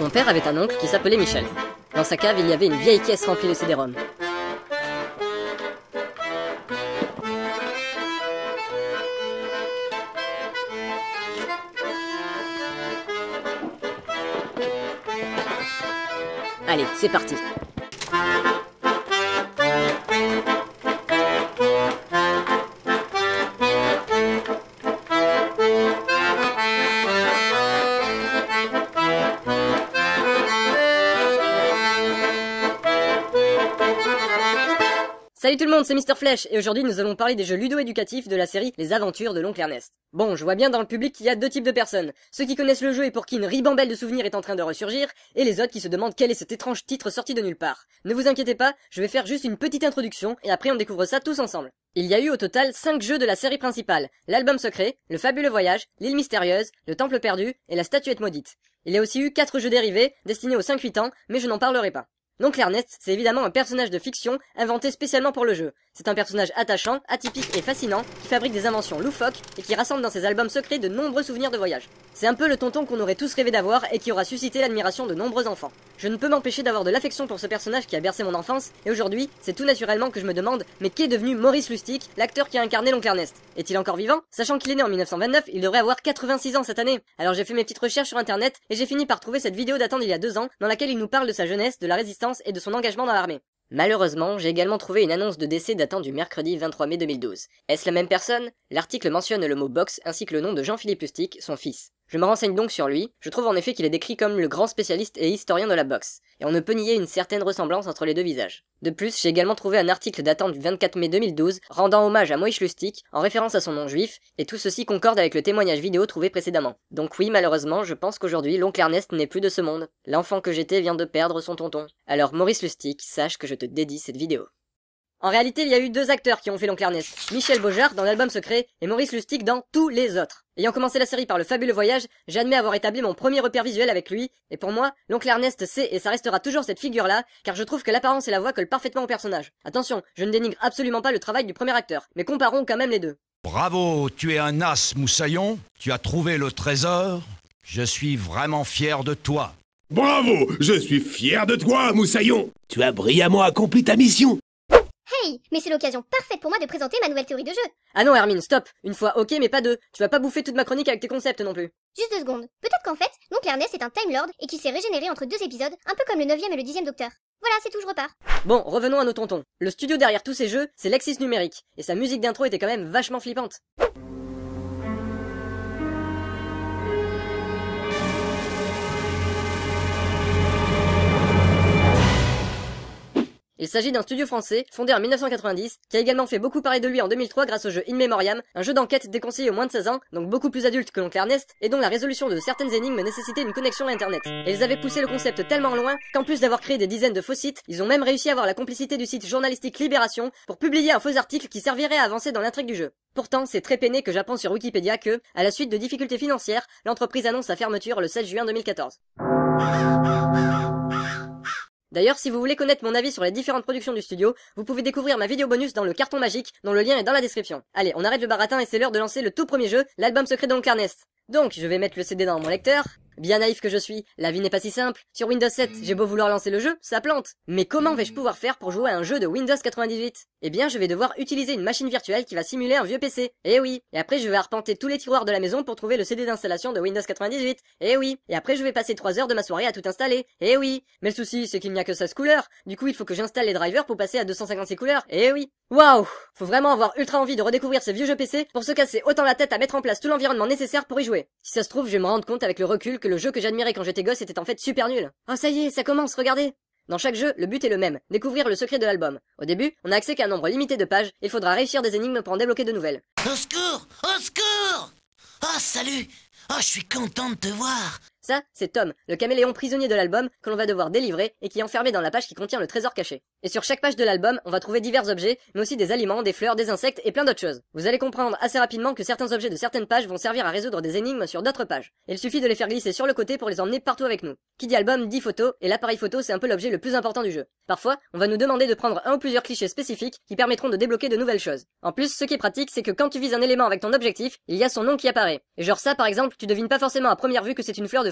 Mon père avait un oncle qui s'appelait Michel. Dans sa cave, il y avait une vieille caisse remplie de cd Allez, c'est parti. Salut tout le monde, c'est Mister Flash et aujourd'hui nous allons parler des jeux ludo-éducatifs de la série Les Aventures de l'oncle Ernest. Bon, je vois bien dans le public qu'il y a deux types de personnes, ceux qui connaissent le jeu et pour qui une ribambelle de souvenirs est en train de ressurgir, et les autres qui se demandent quel est cet étrange titre sorti de nulle part. Ne vous inquiétez pas, je vais faire juste une petite introduction et après on découvre ça tous ensemble. Il y a eu au total 5 jeux de la série principale, l'album secret, le fabuleux voyage, l'île mystérieuse, le temple perdu et la statuette maudite. Il y a aussi eu 4 jeux dérivés, destinés aux 5-8 ans, mais je n'en parlerai pas. Donc l'Ernest, c'est évidemment un personnage de fiction inventé spécialement pour le jeu. C'est un personnage attachant, atypique et fascinant, qui fabrique des inventions loufoques et qui rassemble dans ses albums secrets de nombreux souvenirs de voyage. C'est un peu le tonton qu'on aurait tous rêvé d'avoir et qui aura suscité l'admiration de nombreux enfants. Je ne peux m'empêcher d'avoir de l'affection pour ce personnage qui a bercé mon enfance, et aujourd'hui, c'est tout naturellement que je me demande, mais qui est devenu Maurice Lustig, l'acteur qui a incarné l'oncle Ernest Est-il encore vivant Sachant qu'il est né en 1929, il devrait avoir 86 ans cette année. Alors j'ai fait mes petites recherches sur internet, et j'ai fini par trouver cette vidéo datant d'il y a deux ans, dans laquelle il nous parle de sa jeunesse, de la résistance et de son engagement dans l'armée. Malheureusement, j'ai également trouvé une annonce de décès datant du mercredi 23 mai 2012. Est-ce la même personne L'article mentionne le mot box ainsi que le nom de Jean-Philippe Lustig, son fils. Je me renseigne donc sur lui, je trouve en effet qu'il est décrit comme le grand spécialiste et historien de la boxe, et on ne peut nier une certaine ressemblance entre les deux visages. De plus, j'ai également trouvé un article datant du 24 mai 2012 rendant hommage à Moïse Lustig en référence à son nom juif, et tout ceci concorde avec le témoignage vidéo trouvé précédemment. Donc oui, malheureusement, je pense qu'aujourd'hui, l'oncle Ernest n'est plus de ce monde. L'enfant que j'étais vient de perdre son tonton. Alors Maurice Lustig, sache que je te dédie cette vidéo. En réalité, il y a eu deux acteurs qui ont fait l'oncle Ernest. Michel Beaujard dans l'album secret et Maurice Lustig dans Tous les autres. Ayant commencé la série par le fabuleux voyage, j'admets avoir établi mon premier repère visuel avec lui, et pour moi, l'oncle Ernest c'est et ça restera toujours cette figure-là, car je trouve que l'apparence et la voix collent parfaitement au personnage. Attention, je ne dénigre absolument pas le travail du premier acteur, mais comparons quand même les deux. Bravo, tu es un as, Moussaillon, tu as trouvé le trésor, je suis vraiment fier de toi. Bravo, je suis fier de toi, Moussaillon Tu as brillamment accompli ta mission mais c'est l'occasion parfaite pour moi de présenter ma nouvelle théorie de jeu. Ah non, Hermine, stop Une fois ok, mais pas deux. Tu vas pas bouffer toute ma chronique avec tes concepts non plus. Juste deux secondes. Peut-être qu'en fait, l'oncle Ernest est un Time Lord et qu'il s'est régénéré entre deux épisodes, un peu comme le 9 et le 10 Docteur. Voilà, c'est tout, je repars. Bon, revenons à nos tontons. Le studio derrière tous ces jeux, c'est Lexis Numérique, et sa musique d'intro était quand même vachement flippante. Il s'agit d'un studio français, fondé en 1990, qui a également fait beaucoup parler de lui en 2003 grâce au jeu In Memoriam, un jeu d'enquête déconseillé aux moins de 16 ans, donc beaucoup plus adulte que l'oncle Ernest, et dont la résolution de certaines énigmes nécessitait une connexion à internet. Et ils avaient poussé le concept tellement loin qu'en plus d'avoir créé des dizaines de faux sites, ils ont même réussi à avoir la complicité du site journalistique Libération pour publier un faux article qui servirait à avancer dans l'intrigue du jeu. Pourtant, c'est très peiné que j'apprends sur Wikipédia que, à la suite de difficultés financières, l'entreprise annonce sa fermeture le 16 juin 2014. D'ailleurs, si vous voulez connaître mon avis sur les différentes productions du studio, vous pouvez découvrir ma vidéo bonus dans le carton magique, dont le lien est dans la description. Allez, on arrête le baratin et c'est l'heure de lancer le tout premier jeu, l'album secret d'Oncle Ernest. Donc, je vais mettre le CD dans mon lecteur, Bien naïf que je suis, la vie n'est pas si simple. Sur Windows 7, j'ai beau vouloir lancer le jeu, ça plante. Mais comment vais-je pouvoir faire pour jouer à un jeu de Windows 98 Eh bien, je vais devoir utiliser une machine virtuelle qui va simuler un vieux PC. Eh oui. Et après, je vais arpenter tous les tiroirs de la maison pour trouver le CD d'installation de Windows 98. Eh oui. Et après, je vais passer 3 heures de ma soirée à tout installer. Eh oui. Mais le souci, c'est qu'il n'y a que 16 couleurs. Du coup, il faut que j'installe les drivers pour passer à 256 couleurs. Eh oui. Waouh Faut vraiment avoir ultra envie de redécouvrir ce vieux jeu PC pour se casser autant la tête à mettre en place tout l'environnement nécessaire pour y jouer. Si ça se trouve, je vais me rendre compte avec le recul que le jeu que j'admirais quand j'étais gosse était en fait super nul. Oh ça y est, ça commence, regardez dans chaque jeu, le but est le même, découvrir le secret de l'album. Au début, on a accès qu'à un nombre limité de pages, il faudra réussir des énigmes pour en débloquer de nouvelles. Au secours Au secours Oh salut Oh je suis content de te voir ça, c'est Tom, le caméléon prisonnier de l'album que l'on va devoir délivrer et qui est enfermé dans la page qui contient le trésor caché. Et sur chaque page de l'album, on va trouver divers objets, mais aussi des aliments, des fleurs, des insectes et plein d'autres choses. Vous allez comprendre assez rapidement que certains objets de certaines pages vont servir à résoudre des énigmes sur d'autres pages. il suffit de les faire glisser sur le côté pour les emmener partout avec nous. Qui dit album dit photo, et l'appareil photo c'est un peu l'objet le plus important du jeu. Parfois, on va nous demander de prendre un ou plusieurs clichés spécifiques qui permettront de débloquer de nouvelles choses. En plus, ce qui est pratique, c'est que quand tu vises un élément avec ton objectif, il y a son nom qui apparaît. Et genre ça par exemple, tu devines pas forcément à première vue que c'est une fleur de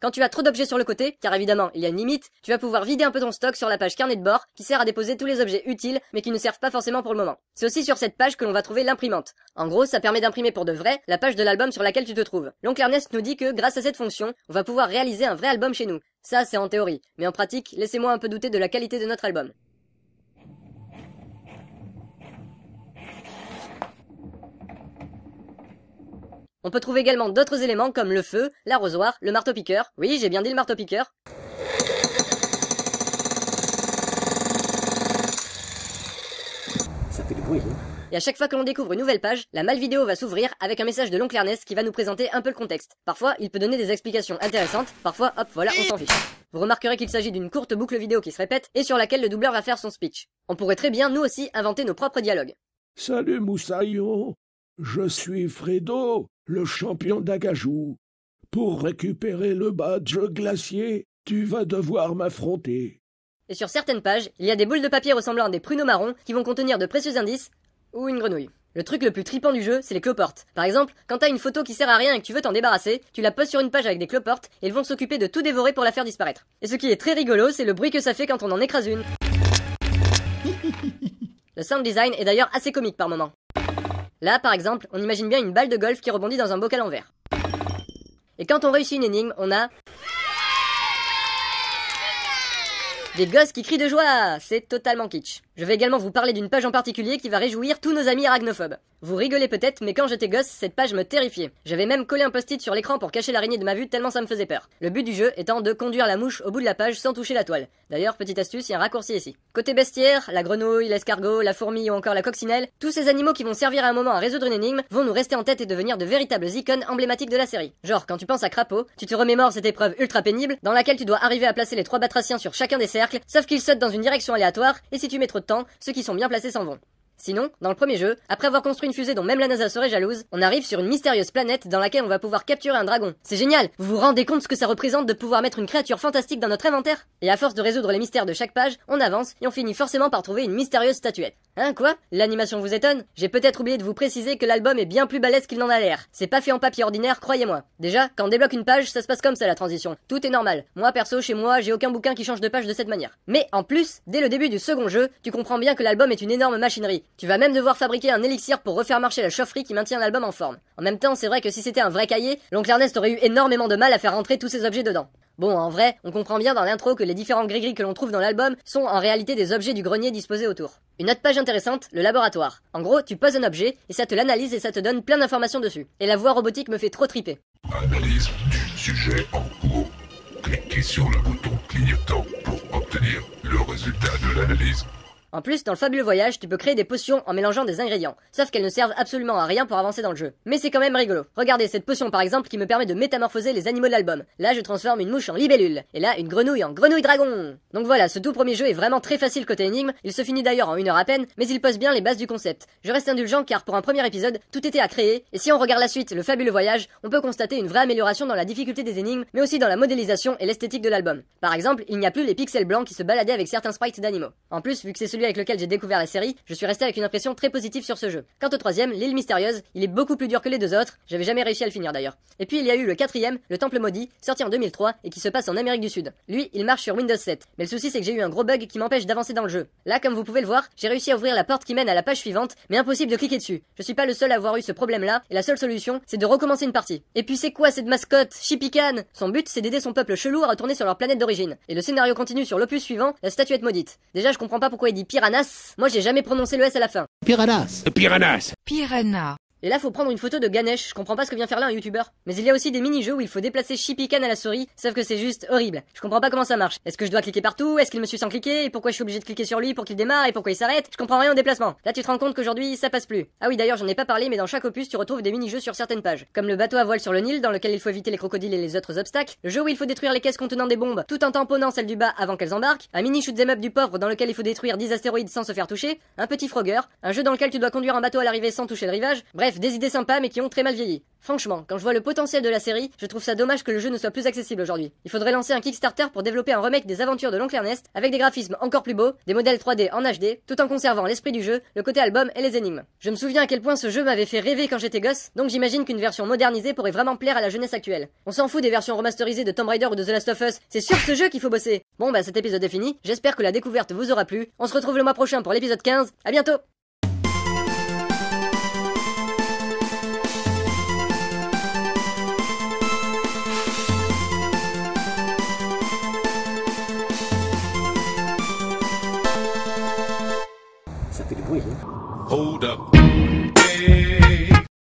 quand tu as trop d'objets sur le côté, car évidemment il y a une limite, tu vas pouvoir vider un peu ton stock sur la page carnet de bord qui sert à déposer tous les objets utiles mais qui ne servent pas forcément pour le moment. C'est aussi sur cette page que l'on va trouver l'imprimante. En gros, ça permet d'imprimer pour de vrai la page de l'album sur laquelle tu te trouves. L'oncle Ernest nous dit que grâce à cette fonction, on va pouvoir réaliser un vrai album chez nous. Ça, c'est en théorie, mais en pratique, laissez-moi un peu douter de la qualité de notre album. On peut trouver également d'autres éléments comme le feu, l'arrosoir, le marteau-piqueur. Oui, j'ai bien dit le marteau-piqueur. Ça fait du bruit, hein et à chaque fois que l'on découvre une nouvelle page, la mal vidéo va s'ouvrir avec un message de l'oncle Ernest qui va nous présenter un peu le contexte. Parfois, il peut donner des explications intéressantes, parfois, hop, voilà, on s'en fiche. Vous remarquerez qu'il s'agit d'une courte boucle vidéo qui se répète et sur laquelle le doubleur va faire son speech. On pourrait très bien, nous aussi, inventer nos propres dialogues. Salut Moussaillon, je suis Fredo, le champion d'acajou. Pour récupérer le badge glacier, tu vas devoir m'affronter. Et sur certaines pages, il y a des boules de papier ressemblant à des pruneaux marrons qui vont contenir de précieux indices ou une grenouille. Le truc le plus tripant du jeu, c'est les cloportes. Par exemple, quand t'as une photo qui sert à rien et que tu veux t'en débarrasser, tu la poses sur une page avec des cloportes et ils vont s'occuper de tout dévorer pour la faire disparaître. Et ce qui est très rigolo, c'est le bruit que ça fait quand on en écrase une. le sound design est d'ailleurs assez comique par moments. Là, par exemple, on imagine bien une balle de golf qui rebondit dans un bocal en verre. Et quand on réussit une énigme, on a... Des gosses qui crient de joie C'est totalement kitsch. Je vais également vous parler d'une page en particulier qui va réjouir tous nos amis arachnophobes. Vous rigolez peut-être, mais quand j'étais gosse, cette page me terrifiait. J'avais même collé un post-it sur l'écran pour cacher l'araignée de ma vue tellement ça me faisait peur. Le but du jeu étant de conduire la mouche au bout de la page sans toucher la toile. D'ailleurs, petite astuce, il y a un raccourci ici. Côté bestiaire, la grenouille, l'escargot, la fourmi ou encore la coccinelle, tous ces animaux qui vont servir à un moment à résoudre une énigme vont nous rester en tête et devenir de véritables icônes emblématiques de la série. Genre, quand tu penses à crapaud, tu te remémores cette épreuve ultra pénible dans laquelle tu dois arriver à placer les trois batraciens sur chacun des cercles, sauf qu'ils sautent dans une direction aléatoire, et si tu mets trop temps, ceux qui sont bien placés s'en vont. Sinon, dans le premier jeu, après avoir construit une fusée dont même la NASA serait jalouse, on arrive sur une mystérieuse planète dans laquelle on va pouvoir capturer un dragon. C'est génial Vous vous rendez compte ce que ça représente de pouvoir mettre une créature fantastique dans notre inventaire Et à force de résoudre les mystères de chaque page, on avance et on finit forcément par trouver une mystérieuse statuette. Hein quoi L'animation vous étonne J'ai peut-être oublié de vous préciser que l'album est bien plus balèze qu'il n'en a l'air. C'est pas fait en papier ordinaire, croyez-moi. Déjà, quand on débloque une page, ça se passe comme ça la transition. Tout est normal. Moi perso, chez moi, j'ai aucun bouquin qui change de page de cette manière. Mais en plus, dès le début du second jeu, tu comprends bien que l'album est une énorme machinerie. Tu vas même devoir fabriquer un élixir pour refaire marcher la chaufferie qui maintient l'album en forme. En même temps, c'est vrai que si c'était un vrai cahier, l'oncle Ernest aurait eu énormément de mal à faire rentrer tous ces objets dedans. Bon, en vrai, on comprend bien dans l'intro que les différents gris-gris que l'on trouve dans l'album sont en réalité des objets du grenier disposés autour. Une autre page intéressante, le laboratoire. En gros, tu poses un objet et ça te l'analyse et ça te donne plein d'informations dessus. Et la voix robotique me fait trop triper. Analyse du sujet en cours. Cliquez sur le bouton clignotant pour obtenir le résultat de l'analyse. En plus, dans le fabuleux voyage, tu peux créer des potions en mélangeant des ingrédients, sauf qu'elles ne servent absolument à rien pour avancer dans le jeu. Mais c'est quand même rigolo. Regardez cette potion par exemple qui me permet de métamorphoser les animaux de l'album. Là, je transforme une mouche en libellule, et là, une grenouille en grenouille dragon. Donc voilà, ce tout premier jeu est vraiment très facile côté énigme, il se finit d'ailleurs en une heure à peine, mais il pose bien les bases du concept. Je reste indulgent car pour un premier épisode, tout était à créer, et si on regarde la suite, le fabuleux voyage, on peut constater une vraie amélioration dans la difficulté des énigmes, mais aussi dans la modélisation et l'esthétique de l'album. Par exemple, il n'y a plus les pixels blancs qui se baladaient avec certains sprites d'animaux. En plus, vu que c'est celui avec lequel j'ai découvert la série, je suis resté avec une impression très positive sur ce jeu. Quant au troisième, l'île mystérieuse, il est beaucoup plus dur que les deux autres, j'avais jamais réussi à le finir d'ailleurs. Et puis il y a eu le quatrième, le Temple Maudit, sorti en 2003 et qui se passe en Amérique du Sud. Lui, il marche sur Windows 7, mais le souci c'est que j'ai eu un gros bug qui m'empêche d'avancer dans le jeu. Là, comme vous pouvez le voir, j'ai réussi à ouvrir la porte qui mène à la page suivante, mais impossible de cliquer dessus. Je suis pas le seul à avoir eu ce problème là, et la seule solution, c'est de recommencer une partie. Et puis c'est quoi cette mascotte, Chipican Son but, c'est d'aider son peuple chelou à retourner sur leur planète d'origine. Et le scénario continue sur l'opus suivant, la statuette maudite. Déjà, je comprends pas pourquoi il dit Piranhas. Moi, j'ai jamais prononcé le S à la fin. Piranhas. Piranhas. Piranha. Et là, faut prendre une photo de Ganesh. Je comprends pas ce que vient faire là un youtubeur. Mais il y a aussi des mini-jeux où il faut déplacer Shippikan à la souris, sauf que c'est juste horrible. Je comprends pas comment ça marche. Est-ce que je dois cliquer partout Est-ce qu'il me suit sans cliquer Et pourquoi je suis obligé de cliquer sur lui pour qu'il démarre Et pourquoi il s'arrête Je comprends rien au déplacement. Là, tu te rends compte qu'aujourd'hui, ça passe plus. Ah oui, d'ailleurs, j'en ai pas parlé, mais dans chaque opus, tu retrouves des mini-jeux sur certaines pages. Comme le bateau à voile sur le Nil, dans lequel il faut éviter les crocodiles et les autres obstacles. Le jeu où il faut détruire les caisses contenant des bombes, tout en tamponnant celles du bas avant qu'elles embarquent. Un mini shoot du pauvre dans lequel il faut détruire 10 astéroïdes sans se faire toucher. Un petit Frogger. Un jeu dans lequel tu dois conduire un bateau à l'arrivée sans toucher le rivage. Bref, des idées sympas mais qui ont très mal vieilli. Franchement, quand je vois le potentiel de la série, je trouve ça dommage que le jeu ne soit plus accessible aujourd'hui. Il faudrait lancer un Kickstarter pour développer un remake des aventures de l'oncle Ernest avec des graphismes encore plus beaux, des modèles 3D en HD, tout en conservant l'esprit du jeu, le côté album et les énigmes. Je me souviens à quel point ce jeu m'avait fait rêver quand j'étais gosse, donc j'imagine qu'une version modernisée pourrait vraiment plaire à la jeunesse actuelle. On s'en fout des versions remasterisées de Tomb Raider ou de The Last of Us, c'est sur ce jeu qu'il faut bosser. Bon bah cet épisode est fini, j'espère que la découverte vous aura plu. On se retrouve le mois prochain pour l'épisode 15. À bientôt.